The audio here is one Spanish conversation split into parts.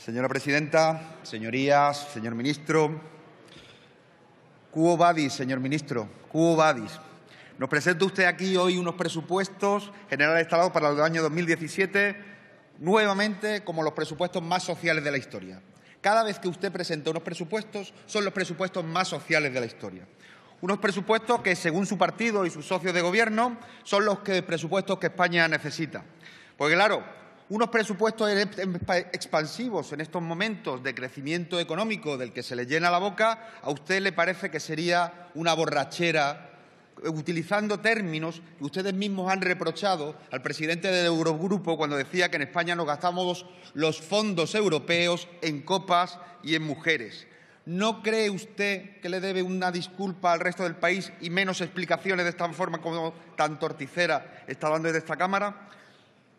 Señora presidenta, señorías, señor ministro. cuobadis, señor ministro. cuobadis. Nos presenta usted aquí hoy unos presupuestos generales estado para el año 2017, nuevamente como los presupuestos más sociales de la historia. Cada vez que usted presenta unos presupuestos, son los presupuestos más sociales de la historia. Unos presupuestos que, según su partido y sus socios de gobierno, son los que, presupuestos que España necesita. Porque, claro, unos presupuestos em, expansivos en estos momentos de crecimiento económico del que se le llena la boca, a usted le parece que sería una borrachera eh, utilizando términos que ustedes mismos han reprochado al presidente del Eurogrupo cuando decía que en España nos gastamos los fondos europeos en copas y en mujeres. ¿No cree usted que le debe una disculpa al resto del país y menos explicaciones de esta forma como tan torticera está dando desde esta Cámara?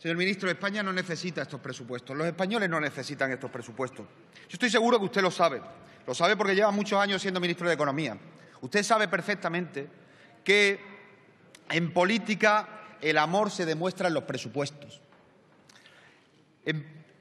Señor ministro, España no necesita estos presupuestos. Los españoles no necesitan estos presupuestos. Yo estoy seguro que usted lo sabe. Lo sabe porque lleva muchos años siendo ministro de Economía. Usted sabe perfectamente que en política el amor se demuestra en los presupuestos.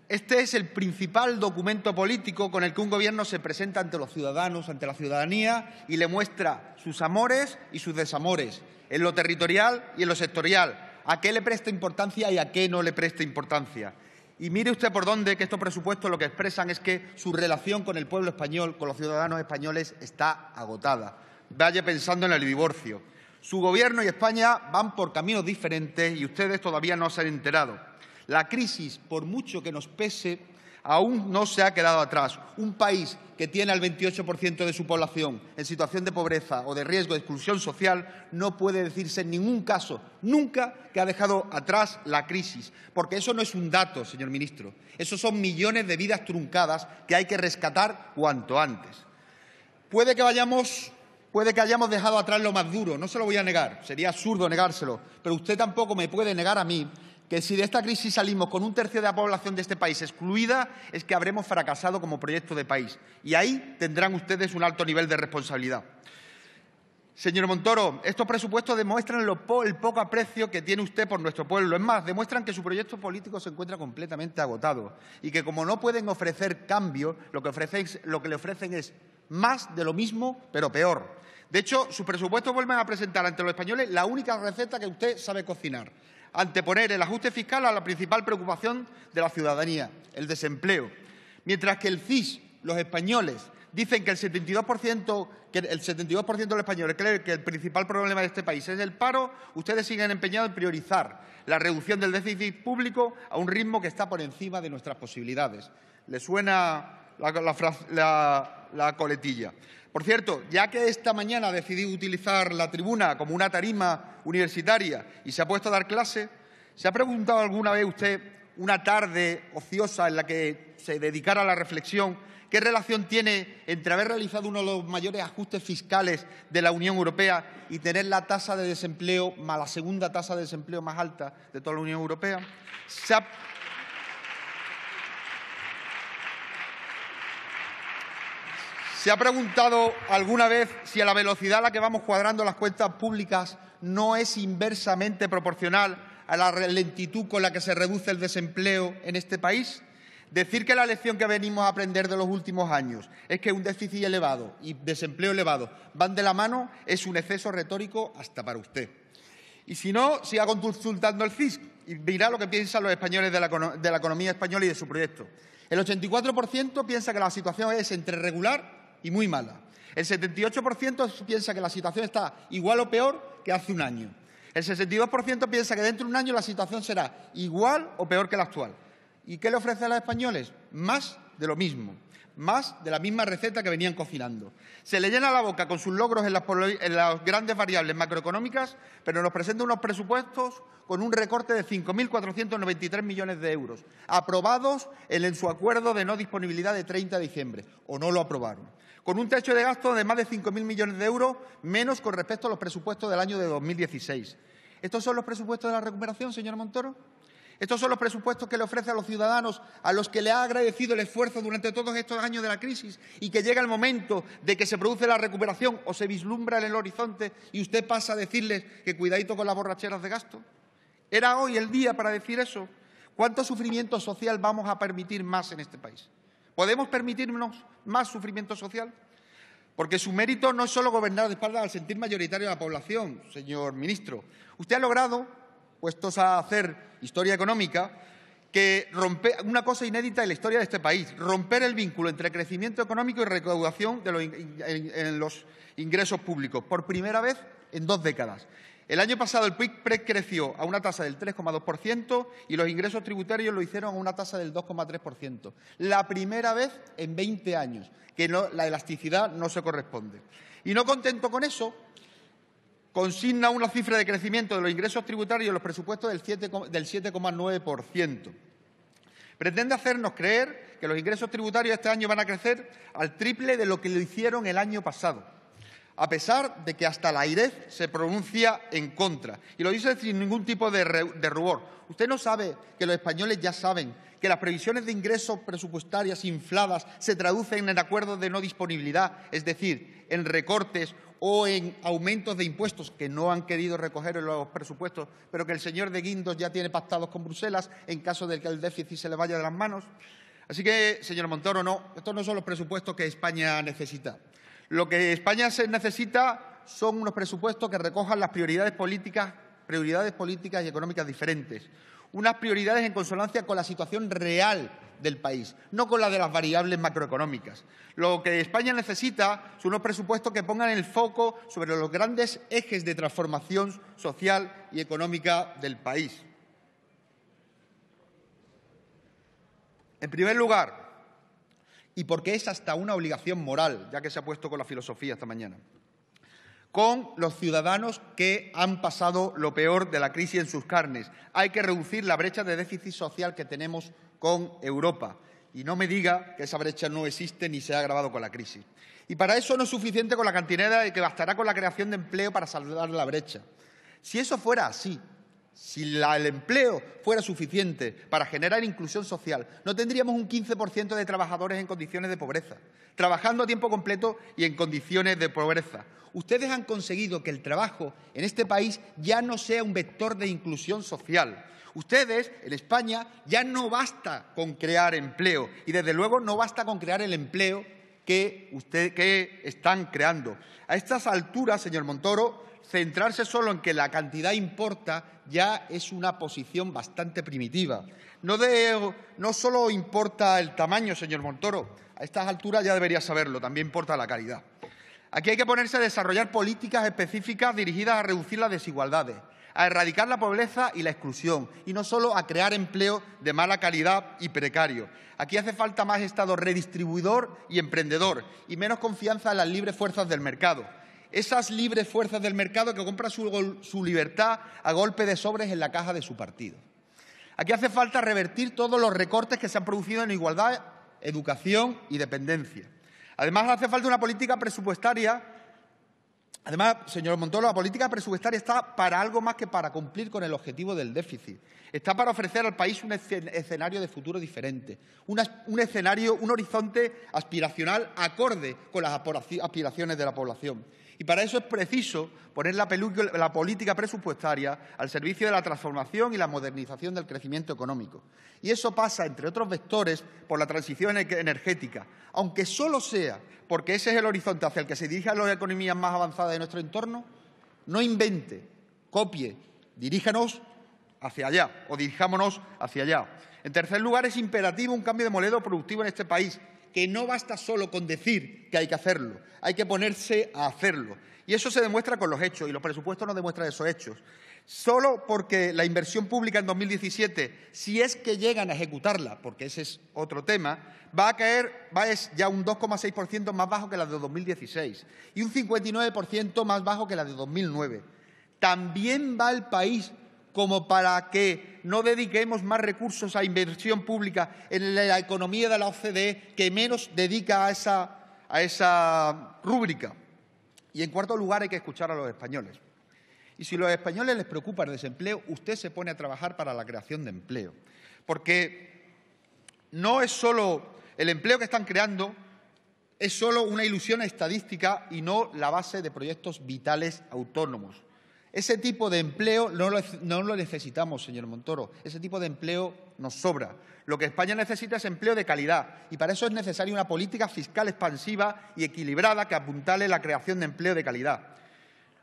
Este es el principal documento político con el que un gobierno se presenta ante los ciudadanos, ante la ciudadanía, y le muestra sus amores y sus desamores, en lo territorial y en lo sectorial, a qué le presta importancia y a qué no le presta importancia. Y mire usted por dónde que estos presupuestos lo que expresan es que su relación con el pueblo español, con los ciudadanos españoles, está agotada. Vaya pensando en el divorcio. Su gobierno y España van por caminos diferentes y ustedes todavía no se han enterado. La crisis, por mucho que nos pese, aún no se ha quedado atrás. Un país que tiene al 28% de su población en situación de pobreza o de riesgo de exclusión social no puede decirse en ningún caso, nunca, que ha dejado atrás la crisis. Porque eso no es un dato, señor ministro. Esos son millones de vidas truncadas que hay que rescatar cuanto antes. Puede que Puede que hayamos dejado atrás lo más duro, no se lo voy a negar, sería absurdo negárselo, pero usted tampoco me puede negar a mí que si de esta crisis salimos con un tercio de la población de este país excluida, es que habremos fracasado como proyecto de país. Y ahí tendrán ustedes un alto nivel de responsabilidad. Señor Montoro, estos presupuestos demuestran el poco aprecio que tiene usted por nuestro pueblo. Es más, demuestran que su proyecto político se encuentra completamente agotado y que como no pueden ofrecer cambio, lo que, lo que le ofrecen es más de lo mismo, pero peor. De hecho, sus presupuestos vuelven a presentar ante los españoles la única receta que usted sabe cocinar, anteponer el ajuste fiscal a la principal preocupación de la ciudadanía, el desempleo. Mientras que el CIS, los españoles, dicen que el 72%, el de los españoles cree que el principal problema de este país es el paro, ustedes siguen empeñados en priorizar la reducción del déficit público a un ritmo que está por encima de nuestras posibilidades. ¿Le suena la coletilla? Por cierto, ya que esta mañana decidí utilizar la tribuna como una tarima universitaria y se ha puesto a dar clase, ¿se ha preguntado alguna vez usted una tarde ociosa en la que se dedicara a la reflexión ¿Qué relación tiene entre haber realizado uno de los mayores ajustes fiscales de la Unión Europea y tener la tasa de desempleo, la segunda tasa de desempleo más alta de toda la Unión Europea? ¿Se ha preguntado alguna vez si a la velocidad a la que vamos cuadrando las cuentas públicas no es inversamente proporcional a la lentitud con la que se reduce el desempleo en este país? Decir que la lección que venimos a aprender de los últimos años es que un déficit elevado y desempleo elevado van de la mano es un exceso retórico hasta para usted. Y si no, siga consultando el CIS y dirá lo que piensan los españoles de la, de la economía española y de su proyecto. El 84% piensa que la situación es entre regular y muy mala. El 78% piensa que la situación está igual o peor que hace un año. El 62% piensa que dentro de un año la situación será igual o peor que la actual. ¿Y qué le ofrece a los españoles? Más de lo mismo, más de la misma receta que venían cocinando. Se le llena la boca con sus logros en las, grandes variables macroeconómicas, pero nos presenta unos presupuestos con un recorte de 5.493 millones de euros, aprobados en su acuerdo de no disponibilidad de 30 de diciembre, o no lo aprobaron con un techo de gasto de más de 5.000 millones de euros menos con respecto a los presupuestos del año de 2016. ¿Estos son los presupuestos de la recuperación, señor Montoro? ¿Estos son los presupuestos que le ofrece a los ciudadanos, a los que le ha agradecido el esfuerzo durante todos estos años de la crisis y que llega el momento de que se produce la recuperación o se vislumbra en el horizonte y usted pasa a decirles que cuidadito con las borracheras de gasto? ¿Era hoy el día para decir eso? ¿Cuánto sufrimiento social vamos a permitir más en este país? ¿Podemos permitirnos más sufrimiento social? Porque su mérito no es solo gobernar de espaldas al sentir mayoritario de la población, señor ministro. Usted ha logrado, puestos a hacer historia económica, que rompe una cosa inédita en la historia de este país, romper el vínculo entre crecimiento económico y recaudación de en los ingresos públicos, por primera vez en dos décadas. El año pasado el PIB creció a una tasa del 3,2% y los ingresos tributarios lo hicieron a una tasa del 2,3%. La primera vez en 20 años que la elasticidad no se corresponde. Y no contento con eso, consigna una cifra de crecimiento de los ingresos tributarios en los presupuestos del 7,9%. Pretende hacernos creer que los ingresos tributarios este año van a crecer al triple de lo que lo hicieron el año pasado a pesar de que hasta la IREZ se pronuncia en contra. Y lo dice sin ningún tipo de, de rubor. Usted no sabe que los españoles ya saben que las previsiones de ingresos presupuestarias infladas se traducen en acuerdos de no disponibilidad, es decir, en recortes o en aumentos de impuestos que no han querido recoger en los presupuestos, pero que el señor de Guindos ya tiene pactados con Bruselas en caso de que el déficit se le vaya de las manos. Así que, señor Montoro, no, estos no son los presupuestos que España necesita. Lo que España necesita son unos presupuestos que recojan las prioridades políticas, prioridades políticas y económicas diferentes, unas prioridades en consonancia con la situación real del país, no con la de las variables macroeconómicas. Lo que España necesita son unos presupuestos que pongan el foco sobre los grandes ejes de transformación social y económica del país. En primer lugar, y porque es hasta una obligación moral, ya que se ha puesto con la filosofía esta mañana, con los ciudadanos que han pasado lo peor de la crisis en sus carnes. Hay que reducir la brecha de déficit social que tenemos con Europa. Y no me diga que esa brecha no existe ni se ha agravado con la crisis. Y para eso no es suficiente con la cantinera y que bastará con la creación de empleo para saldar la brecha. Si eso fuera así, si el empleo fuera suficiente para generar inclusión social, no tendríamos un 15% de trabajadores en condiciones de pobreza, trabajando a tiempo completo y en condiciones de pobreza. Ustedes han conseguido que el trabajo en este país ya no sea un vector de inclusión social. Ustedes, en España, ya no basta con crear empleo y, desde luego, no basta con crear el empleo que, que están creando. A estas alturas, señor Montoro, centrarse solo en que la cantidad importa ya es una posición bastante primitiva. No, solo importa el tamaño, señor Montoro, a estas alturas ya debería saberlo, también importa la calidad. Aquí hay que ponerse a desarrollar políticas específicas dirigidas a reducir las desigualdades, a erradicar la pobreza y la exclusión, y no solo a crear empleo de mala calidad y precario. Aquí hace falta más Estado redistribuidor y emprendedor, y menos confianza en las libres fuerzas del mercado esas libres fuerzas del mercado que compran su, libertad a golpe de sobres en la caja de su partido. Aquí hace falta revertir todos los recortes que se han producido en igualdad, educación y dependencia. Además, hace falta una política presupuestaria. Además, señor Montoro, la política presupuestaria está para algo más que para cumplir con el objetivo del déficit. Está para ofrecer al país un escenario de futuro diferente, un escenario, un horizonte aspiracional acorde con las aspiraciones de la población. Y para eso es preciso poner la, política presupuestaria al servicio de la transformación y la modernización del crecimiento económico. Y eso pasa, entre otros vectores, por la transición energética, aunque solo sea porque ese es el horizonte hacia el que se dirigen las economías más avanzadas de nuestro entorno, no invente, copie, diríjanos hacia allá o dirijámonos hacia allá. En tercer lugar, es imperativo un cambio de modelo productivo en este país que no basta solo con decir que hay que hacerlo, hay que ponerse a hacerlo. Y eso se demuestra con los hechos, y los presupuestos nos demuestran esos hechos. Solo porque la inversión pública en 2017, si es que llegan a ejecutarla, porque ese es otro tema, va a caer, va ya un 2,6% más bajo que la de 2016 y un 59% más bajo que la de 2009. También va el país como para que no dediquemos más recursos a inversión pública en la economía de la OCDE que menos dedica a esa, rúbrica. Y en cuarto lugar, hay que escuchar a los españoles. Y si a los españoles les preocupa el desempleo, usted se pone a trabajar para la creación de empleo. Porque no es solo el empleo que están creando, es solo una ilusión estadística y no la base de proyectos vitales autónomos. Ese tipo de empleo no lo, necesitamos, señor Montoro. Ese tipo de empleo nos sobra. Lo que España necesita es empleo de calidad y para eso es necesaria una política fiscal expansiva y equilibrada que apuntale la creación de empleo de calidad.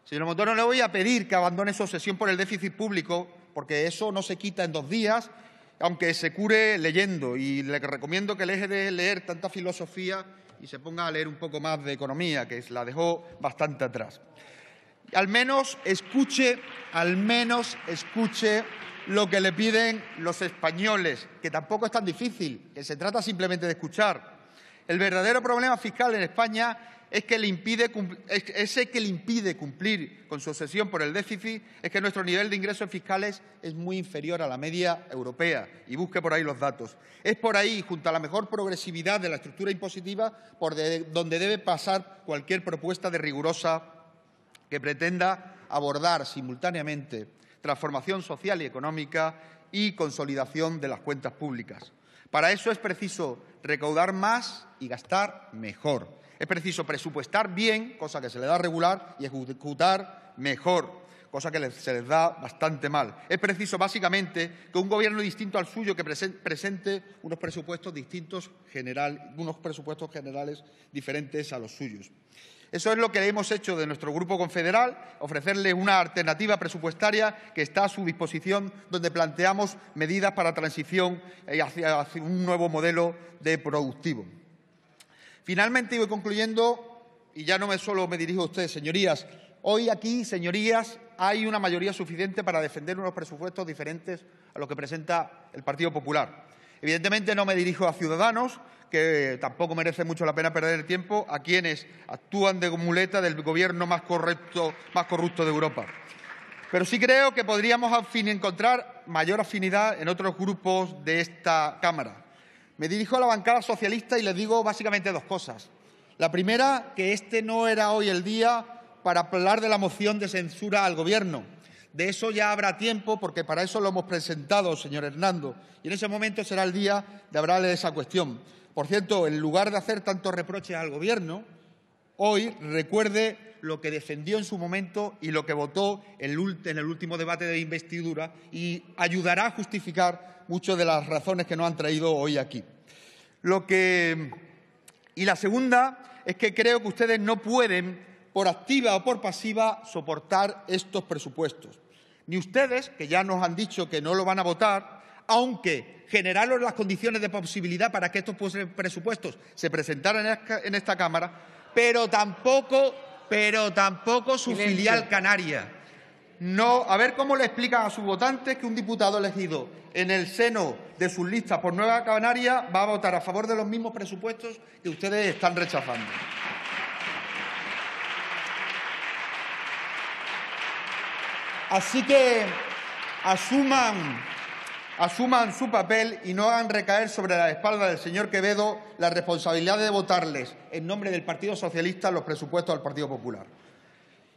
Señor Montoro, le voy a pedir que abandone su obsesión por el déficit público porque eso no se quita en dos días, aunque se cure leyendo. Y le recomiendo que deje de leer tanta filosofía y se ponga a leer un poco más de economía, que la dejó bastante atrás al menos escuche, al menos escuche lo que le piden los españoles, que tampoco es tan difícil, que se trata simplemente de escuchar. El verdadero problema fiscal en España es que le impide, ese que le impide cumplir con su obsesión por el déficit es que nuestro nivel de ingresos fiscales es muy inferior a la media europea. Y busque por ahí los datos. Es por ahí, junto a la mejor progresividad de la estructura impositiva, por donde debe pasar cualquier propuesta de rigurosa que pretenda abordar simultáneamente transformación social y económica y consolidación de las cuentas públicas. Para eso es preciso recaudar más y gastar mejor. Es preciso presupuestar bien, cosa que se le da regular, y ejecutar mejor, cosa que se les da bastante mal. Es preciso, básicamente, que un gobierno distinto al suyo que presente unos presupuestos distintos, unos presupuestos generales diferentes a los suyos. Eso es lo que hemos hecho de nuestro grupo confederal, ofrecerle una alternativa presupuestaria que está a su disposición, donde planteamos medidas para transición hacia un nuevo modelo de productivo. Finalmente, voy concluyendo, y ya no me solo me dirijo a ustedes, señorías. Hoy aquí, señorías, hay una mayoría suficiente para defender unos presupuestos diferentes a los que presenta el Partido Popular. Evidentemente no me dirijo a ciudadanos, que tampoco merece mucho la pena perder el tiempo, a quienes actúan de muleta del gobierno más, más corrupto de Europa. Pero sí creo que podríamos encontrar mayor afinidad en otros grupos de esta Cámara. Me dirijo a la bancada socialista y les digo básicamente dos cosas. La primera, que este no era hoy el día para hablar de la moción de censura al Gobierno de eso ya habrá tiempo, porque para eso lo hemos presentado, señor Hernando. Y en ese momento será el día de hablarle de esa cuestión. Por cierto, en lugar de hacer tantos reproches al Gobierno, hoy recuerde lo que defendió en su momento y lo que votó en el último debate de investidura y ayudará a justificar muchas de las razones que nos han traído hoy aquí. Y la segunda es que creo que ustedes no pueden, por activa o por pasiva, soportar estos presupuestos ni ustedes, que ya nos han dicho que no lo van a votar, aunque generaron las condiciones de posibilidad para que estos presupuestos se presentaran en esta Cámara, pero tampoco, pero tampoco su filial canaria. No, a ver cómo le explican a sus votantes que un diputado elegido en el seno de sus listas por Nueva Canaria va a votar a favor de los mismos presupuestos que ustedes están rechazando. Así que asuman, su papel y no hagan recaer sobre la espalda del señor Quevedo la responsabilidad de votarles en nombre del Partido Socialista los presupuestos del Partido Popular.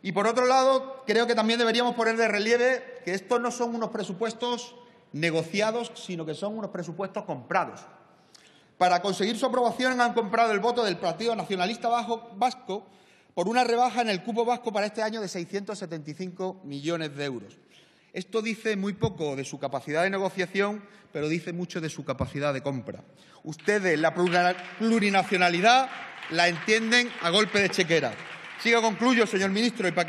Y por otro lado, creo que también deberíamos poner de relieve que estos no son unos presupuestos negociados, sino que son unos presupuestos comprados. Para conseguir su aprobación han comprado el voto del Partido Nacionalista Vasco por una rebaja en el cupo vasco para este año de 675 millones de euros. Esto dice muy poco de su capacidad de negociación, pero dice mucho de su capacidad de compra. Ustedes la plurinacionalidad la entienden a golpe de chequera. Sigo, concluyo, señor ministro, y para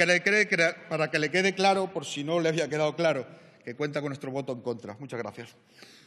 para que le quede claro, por si no le había quedado claro, que cuenta con nuestro voto en contra. Muchas gracias.